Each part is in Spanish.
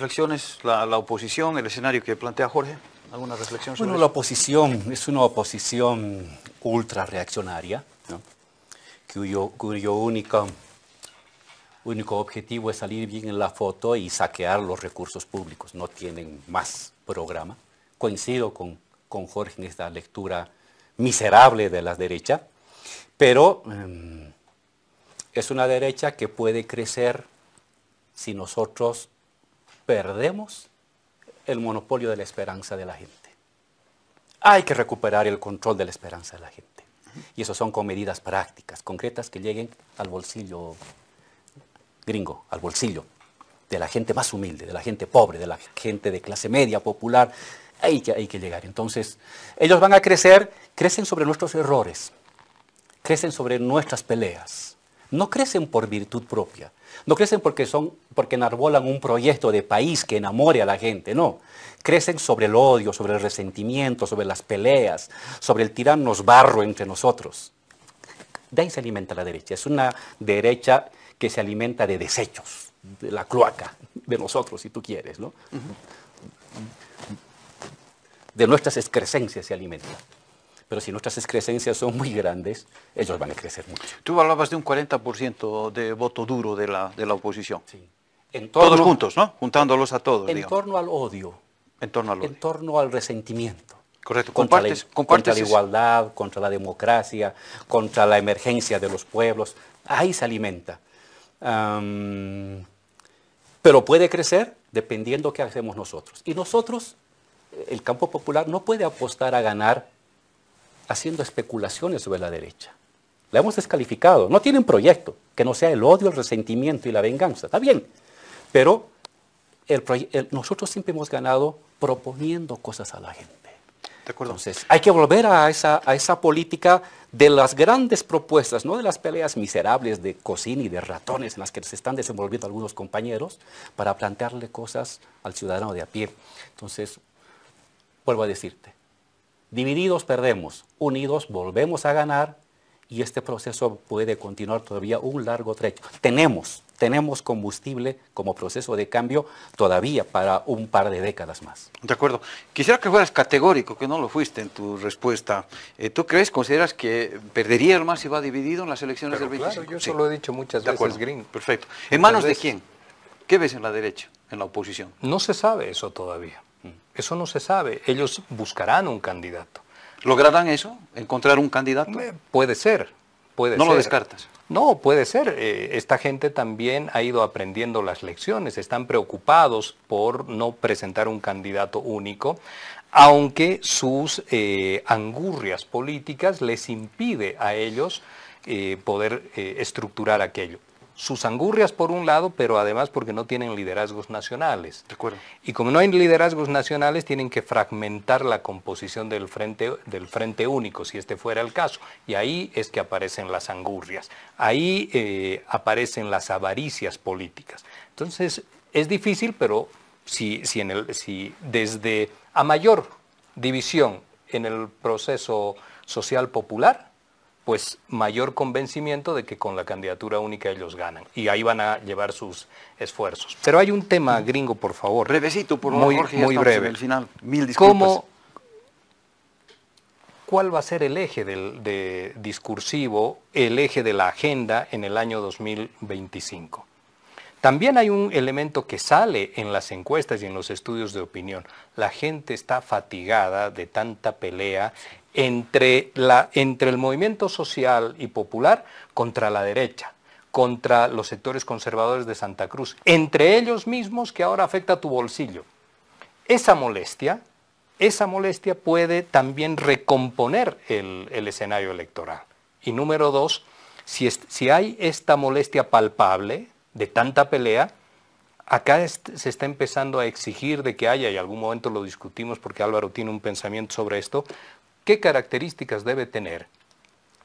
¿Reflexiones, la, oposición, el escenario que plantea Jorge? ¿Alguna reflexiones Bueno, la oposición es una oposición ultra reaccionaria, cuyo, único, único objetivo es salir bien en la foto y saquear los recursos públicos. No tienen más programa. Coincido con, Jorge en esta lectura miserable de la derecha, pero em, es una derecha que puede crecer si nosotros perdemos el monopolio de la esperanza de la gente. Hay que recuperar el control de la esperanza de la gente. Y eso son con medidas prácticas, concretas que lleguen al bolsillo gringo, al bolsillo de la gente más humilde, de la gente pobre, de la gente de clase media, popular. Hay que, hay que llegar. Entonces, ellos van a crecer, crecen sobre nuestros errores, crecen sobre nuestras peleas, no crecen por virtud propia, no crecen porque, son, porque enarbolan un proyecto de país que enamore a la gente, no. Crecen sobre el odio, sobre el resentimiento, sobre las peleas, sobre el tirarnos barro entre nosotros. De ahí se alimenta la derecha. Es una derecha que se alimenta de desechos, de la cloaca, de nosotros, si tú quieres, ¿no? De nuestras excrescencias se alimenta pero si nuestras excrescencias son muy grandes, ellos van a crecer mucho. Tú hablabas de un 40% de voto duro de la, oposición. Sí. todos juntos, ¿no? Juntándolos a todos. En torno al odio. En torno al odio. En torno al resentimiento. Correcto. Contra, compartes, la, contra la igualdad, contra la democracia, contra la emergencia de los pueblos. Ahí se alimenta. pero puede crecer dependiendo qué hacemos nosotros. Y nosotros, el campo popular, no puede apostar a ganar haciendo especulaciones sobre la derecha. La hemos descalificado. No tienen proyecto que no sea el odio, el resentimiento y la venganza. Está bien. Pero nosotros siempre hemos ganado proponiendo cosas a la gente. De Entonces, hay que volver a esa, a esa política de las grandes propuestas, no de las peleas miserables de cocina y de ratones en las que se están desenvolviendo algunos compañeros, para plantearle cosas al ciudadano de a pie. Entonces, vuelvo a decirte, Divididos perdemos, unidos volvemos a ganar y este proceso puede continuar todavía un largo trecho. Tenemos, tenemos combustible como proceso de cambio todavía para un par de décadas más. De acuerdo. Quisiera que fueras categórico, que no lo fuiste en tu respuesta. Eh, ¿Tú crees, consideras que perdería el más si va dividido en las elecciones del 25? Claro, yo eso lo he dicho muchas veces, Green. Perfecto. ¿En manos de quién? ¿Qué ves en la derecha, en la oposición? No se sabe eso todavía. Eso no se sabe. Ellos buscarán un candidato. ¿Lograrán eso? ¿Encontrar un candidato? Eh, puede ser. Puede no lo descartas. No, puede ser. Eh, esta gente también ha ido aprendiendo las lecciones. Están preocupados por no presentar un candidato único, aunque sus eh, angurrias políticas les impide a ellos poder estructurar aquello sus angurrias por un lado, pero además porque no tienen liderazgos nacionales. Y como no hay liderazgos nacionales, tienen que fragmentar la composición del frente, del frente único, si este fuera el caso. Y ahí es que aparecen las angurrias, ahí eh, aparecen las avaricias políticas. Entonces, es difícil, pero si, si, en el, si desde a mayor división en el proceso social popular, pues mayor convencimiento de que con la candidatura única ellos ganan. Y ahí van a llevar sus esfuerzos. Pero hay un tema mm. gringo, por favor. Brevecito, por favor, muy, breve. el final. Mil disculpas. ¿Cuál va a ser el eje de discursivo, el eje de la agenda en el año 2025? También hay un elemento que sale en las encuestas y en los estudios de opinión. La gente está fatigada de tanta pelea entre, entre el movimiento social y popular contra la derecha, contra los sectores conservadores de Santa Cruz, entre ellos mismos que ahora afecta tu bolsillo. Esa molestia, esa molestia puede también recomponer el, escenario electoral. Y número dos, si hay esta molestia palpable, de tanta pelea, acá se está empezando a exigir de que haya, y algún momento lo discutimos porque Álvaro tiene un pensamiento sobre esto, qué características debe tener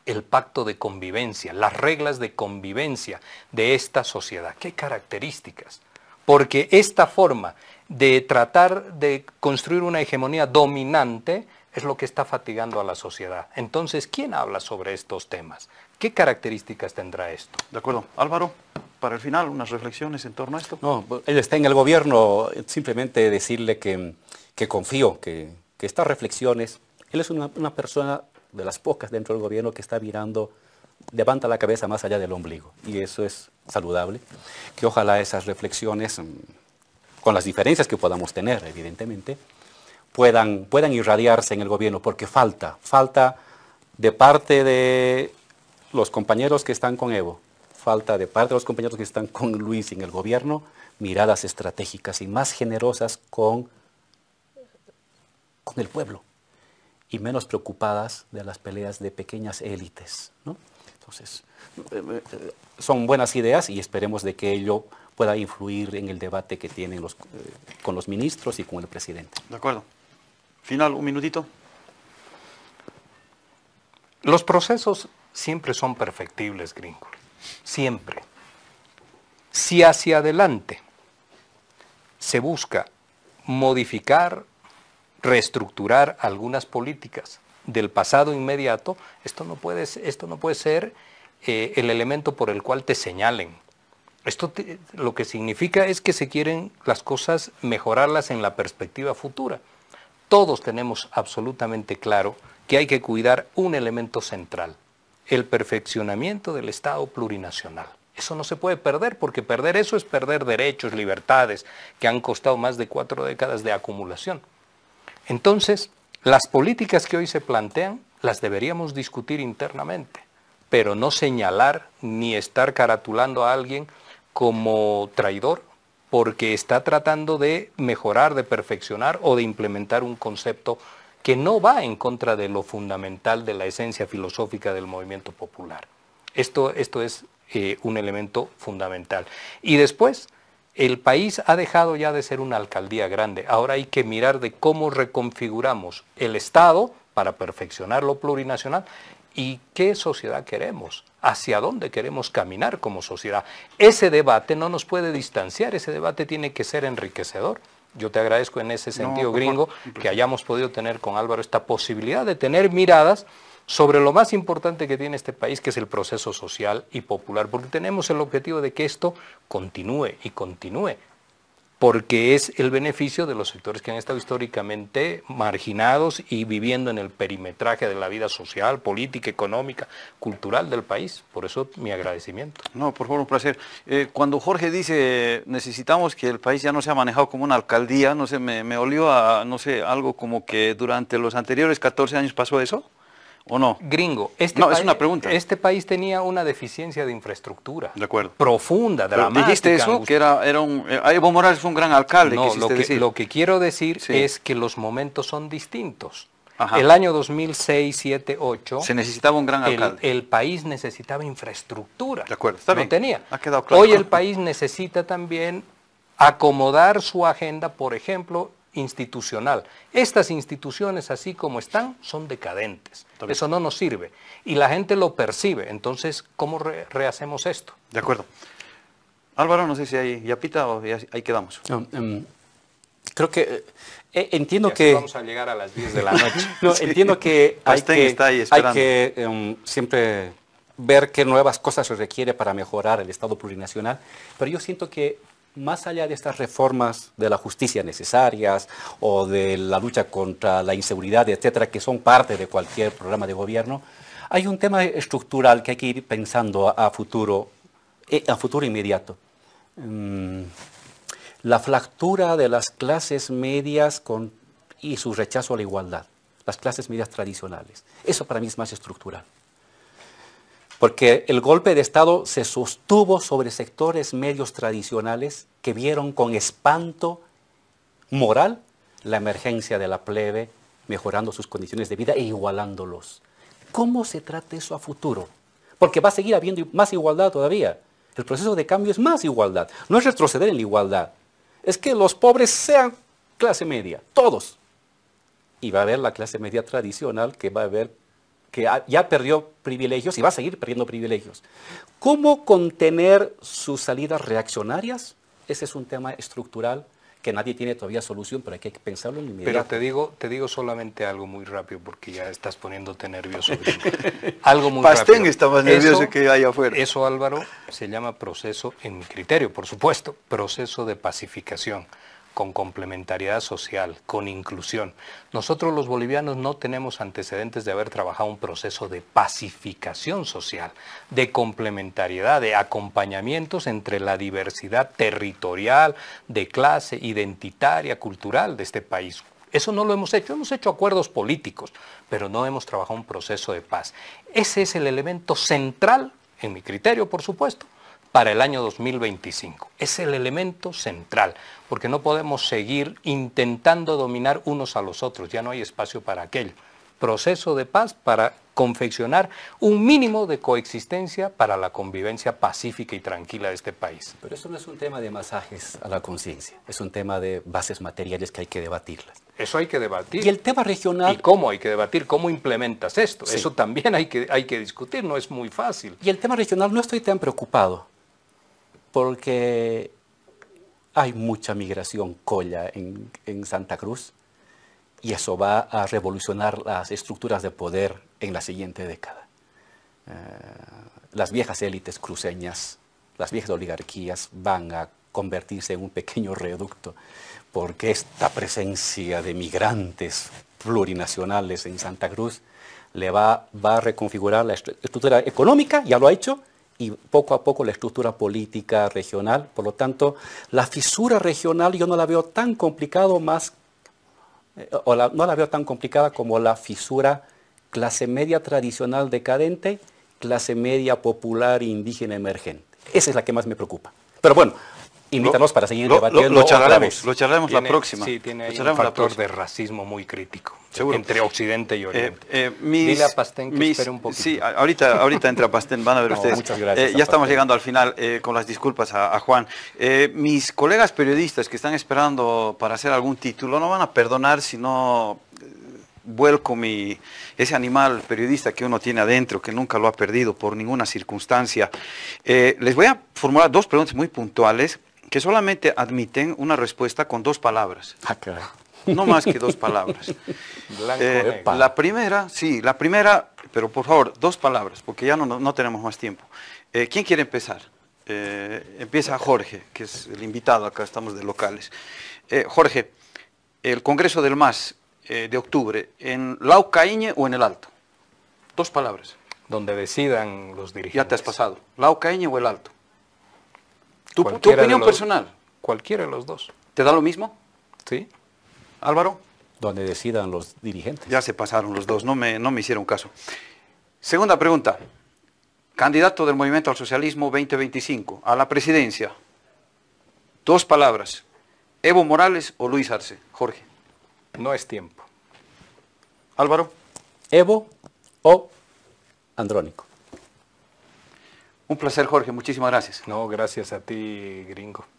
el pacto de convivencia, las reglas de convivencia de esta sociedad, qué características. Porque esta forma de tratar de construir una hegemonía dominante es lo que está fatigando a la sociedad. Entonces, ¿quién habla sobre estos temas? ¿Qué características tendrá esto? De acuerdo. Álvaro, para el final, unas reflexiones en torno a esto. No, él está en el gobierno, simplemente decirle que, confío, que, que, estas reflexiones, él es una, una persona de las pocas dentro del gobierno que está mirando levanta la cabeza más allá del ombligo. Y eso es saludable. Que ojalá esas reflexiones, mm, con las diferencias que podamos tener, evidentemente, puedan, irradiarse en el gobierno, porque falta, falta de parte de los compañeros que están con Evo, falta de parte de los compañeros que están con Luis en el gobierno, miradas estratégicas y más generosas con, con el pueblo y menos preocupadas de las peleas de pequeñas élites. Entonces, eh, eh, son buenas ideas y esperemos de que ello pueda influir en el debate que tienen los, eh, con los ministros y con el presidente. De acuerdo. Final, un minutito. Los procesos siempre son perfectibles, gringo. Siempre. Si hacia adelante se busca modificar, reestructurar algunas políticas del pasado inmediato, esto no puede, esto no puede ser eh, el elemento por el cual te señalen. Esto lo que significa es que se quieren las cosas mejorarlas en la perspectiva futura todos tenemos absolutamente claro que hay que cuidar un elemento central, el perfeccionamiento del Estado plurinacional. Eso no se puede perder, porque perder eso es perder derechos, libertades, que han costado más de cuatro décadas de acumulación. Entonces, las políticas que hoy se plantean las deberíamos discutir internamente, pero no señalar ni estar caratulando a alguien como traidor porque está tratando de mejorar, de perfeccionar o de implementar un concepto que no va en contra de lo fundamental de la esencia filosófica del movimiento popular. Esto, esto es eh, un elemento fundamental. Y después, el país ha dejado ya de ser una alcaldía grande. Ahora hay que mirar de cómo reconfiguramos el Estado para perfeccionar lo plurinacional y qué sociedad queremos, hacia dónde queremos caminar como sociedad. Ese debate no nos puede distanciar, ese debate tiene que ser enriquecedor. Yo te agradezco en ese sentido, gringo, que hayamos podido tener con Álvaro esta posibilidad de tener miradas sobre lo más importante que tiene este país, que es el proceso social y popular, porque tenemos el objetivo de que esto continúe y continúe porque es el beneficio de los sectores que han estado históricamente marginados y viviendo en el perimetraje de la vida social, política, económica, cultural del país. Por eso mi agradecimiento. No, por favor, un placer. Eh, cuando Jorge dice necesitamos que el país ya no sea manejado como una alcaldía, no sé, me, me olió a, no sé, algo como que durante los anteriores 14 años pasó eso. ¿O no? Gringo. Este país, es una pregunta. Este país tenía una deficiencia de infraestructura. De acuerdo. Profunda, Pero dramática. Dijiste eso, que era, era un... Eh, Evo Morales fue un gran alcalde. No, lo que, quiero decir es que los momentos son distintos. El año 2006, 7, 8... Se necesitaba un gran alcalde. El, país necesitaba infraestructura. De acuerdo, está bien. tenía. Hoy el país necesita también acomodar su agenda, por ejemplo, institucional. Estas instituciones, así como están, son decadentes. Eso no nos sirve. Y la gente lo percibe. Entonces, ¿cómo rehacemos esto? De acuerdo. Álvaro, no sé si hay, ya pita o ahí quedamos. Em, creo que eh, eh, entiendo que vamos a llegar a las 10 de la noche. entiendo que hay que, hay que em, siempre ver qué nuevas cosas se requiere para mejorar el Estado plurinacional, pero yo siento que más allá de estas reformas de la justicia necesarias o de la lucha contra la inseguridad, etcétera, que son parte de cualquier programa de gobierno, hay un tema estructural que hay que ir pensando a futuro, eh, a futuro inmediato. Mm, la fractura de las clases medias y su rechazo a la igualdad, las clases medias tradicionales. Eso para mí es más estructural porque el golpe de Estado se sostuvo sobre sectores medios tradicionales que vieron con espanto moral la emergencia de la plebe, mejorando sus condiciones de vida e igualándolos. ¿Cómo se trata eso a futuro? Porque va a seguir habiendo más igualdad todavía. El proceso de cambio es más igualdad, no es retroceder en la igualdad. Es que los pobres sean clase media, todos. Y va a haber la clase media tradicional que va a haber que ya perdió privilegios y va a seguir perdiendo privilegios. ¿Cómo contener sus salidas reaccionarias? Ese es un tema estructural que nadie tiene todavía solución, pero hay que pensarlo en inmediato. Pero te digo, te digo solamente algo muy rápido, porque ya estás poniéndote nervioso. algo muy Pastén está más nervioso que allá afuera. Eso, Álvaro, se llama proceso, en mi criterio, por supuesto, proceso de pacificación con complementariedad social, con inclusión. Nosotros los bolivianos no tenemos antecedentes de haber trabajado un proceso de pacificación social, de complementariedad, de acompañamientos entre la diversidad territorial, de clase, identitaria, cultural de este país. Eso no lo hemos hecho, hemos hecho acuerdos políticos, pero no hemos trabajado un proceso de paz. Ese es el elemento central, en mi criterio por supuesto, para el año 2025. Es el elemento central, porque no podemos seguir intentando dominar unos a los otros, ya no hay espacio para aquel Proceso de paz para confeccionar un mínimo de coexistencia para la convivencia pacífica y tranquila de este país. Pero eso no es un tema de masajes a la conciencia, es un tema de bases materiales que hay que debatirlas. Eso hay que debatir. Y el tema regional... ¿Y cómo hay que debatir? ¿Cómo implementas esto? Eso también hay que discutir, no es muy fácil. Y el tema regional no estoy tan preocupado, porque hay mucha migración colla en, Santa Cruz y eso va a revolucionar las estructuras de poder en la siguiente década. Eh, las viejas élites cruceñas, las viejas oligarquías van a convertirse en un pequeño reducto, porque esta presencia de migrantes plurinacionales en Santa Cruz le va a reconfigurar la estructura económica, ya lo ha hecho, y poco a poco la estructura política regional. Por lo tanto, la fisura regional yo no la veo tan complicado más, eh, o no la veo tan complicada como la fisura clase media tradicional decadente, clase media popular e indígena emergente. Esa es la que más me preocupa. Pero bueno, Invitamos para seguir debatiendo. Lo, charlaremos, la próxima. Sí, tiene un factor de racismo muy crítico entre Occidente y eh, Oriente. Eh, Pastén que un poquito. Sí, ahorita, ahorita entra Pastén, van a ver ustedes. Muchas gracias. Eh, ya estamos llegando al final eh, con las disculpas a, Juan. mis colegas periodistas que están esperando para hacer algún título no van a perdonar si no vuelco mi, ese animal periodista que uno tiene adentro, que nunca lo ha perdido por ninguna circunstancia. les voy a formular dos preguntas muy puntuales que solamente admiten una respuesta con dos palabras. Ah, no más que dos palabras. Eh, la primera, sí, la primera, pero por favor, dos palabras, porque ya no, tenemos más tiempo. Eh, ¿Quién quiere empezar? Eh, empieza Jorge, que es el invitado, acá estamos de locales. Jorge, el Congreso del MAS de octubre, ¿en Laucaíñe o en el Alto? Dos palabras. Donde decidan los dirigentes. Ya te has pasado. ¿Laucaíñe o el Alto? ¿Tu, opinión personal? Cualquiera de los dos. ¿Te da lo mismo? Sí. Álvaro. Donde decidan los dirigentes. Ya se pasaron los dos, no me, no me hicieron caso. Segunda pregunta. Candidato del Movimiento al Socialismo 2025 a la presidencia. Dos palabras. Evo Morales o Luis Arce. Jorge. No es tiempo. Álvaro. Evo o Andrónico. Un placer, Jorge. Muchísimas gracias. No, gracias a ti, gringo.